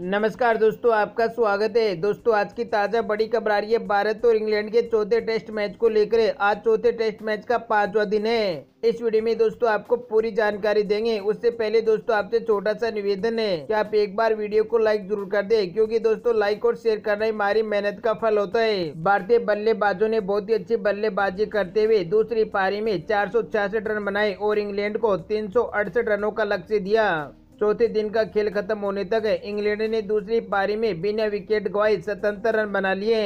नमस्कार दोस्तों आपका स्वागत है दोस्तों आज की ताज़ा बड़ी खबर आ रही है भारत और इंग्लैंड के चौथे टेस्ट मैच को लेकर आज चौथे टेस्ट मैच का पांचवा दिन है इस वीडियो में दोस्तों आपको पूरी जानकारी देंगे उससे पहले दोस्तों आपसे छोटा सा निवेदन है कि आप एक बार वीडियो को लाइक जरूर कर दे क्योंकि दोस्तों लाइक और शेयर करना हमारी मेहनत का फल होता है भारतीय बल्लेबाजों ने बहुत ही अच्छी बल्लेबाजी करते हुए दूसरी पारी में चार रन बनाए और इंग्लैंड को तीन रनों का लक्ष्य दिया चौथे दिन का खेल खत्म होने तक इंग्लैंड ने दूसरी पारी में बिना विकेट गवाए सतहत्तर रन बना लिए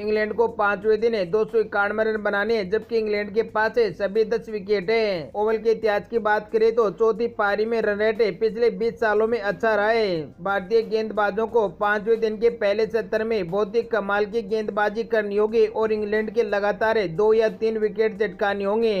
इंग्लैंड को पांचवें दिन दो सौ इक्यानवे रन बनाने जबकि इंग्लैंड के पास सभी दस विकेट है ओवल के इतिहास की बात करें तो चौथी पारी में रन रेट पिछले बीस सालों में अच्छा रहा है भारतीय गेंदबाजों को पांचवें दिन के पहले सत्र में बहुत ही कमाल की गेंदबाजी करनी होगी और इंग्लैंड के लगातार दो या तीन विकेट झटकानी होंगे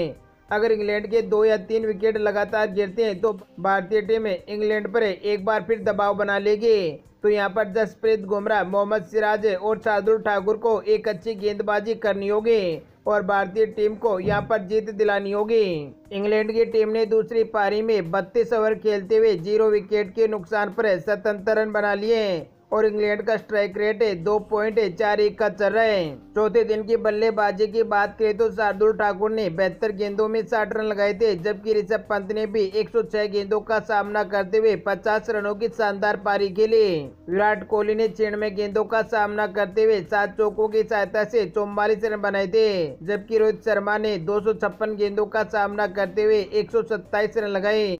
अगर इंग्लैंड के दो या तीन विकेट लगातार गिरते हैं तो भारतीय टीम इंग्लैंड पर एक बार फिर दबाव बना लेगी तो यहाँ पर जसप्रीत बुमराह मोहम्मद सिराज और शार्दुल ठाकुर को एक अच्छी गेंदबाजी करनी होगी और भारतीय टीम को यहाँ पर जीत दिलानी होगी इंग्लैंड की टीम ने दूसरी पारी में बत्तीस ओवर खेलते हुए जीरो विकेट के नुकसान पर सतहत्तर रन बना लिए और इंग्लैंड का स्ट्राइक रेट दो पॉइंट चार एक का चल रहा है चौथे दिन की बल्लेबाजी की बात करें तो शार्दुल ठाकुर ने बेहतर गेंदों में साठ रन लगाए थे जबकि ऋषभ पंत ने भी 106 गेंदों का सामना करते हुए 50 रनों की शानदार पारी खेली विराट कोहली ने छियानवे गेंदों का सामना करते हुए सात चौकों की सहायता से चौवालीस रन बनाए थे जबकि रोहित शर्मा ने दो गेंदों का सामना करते हुए एक रन लगाए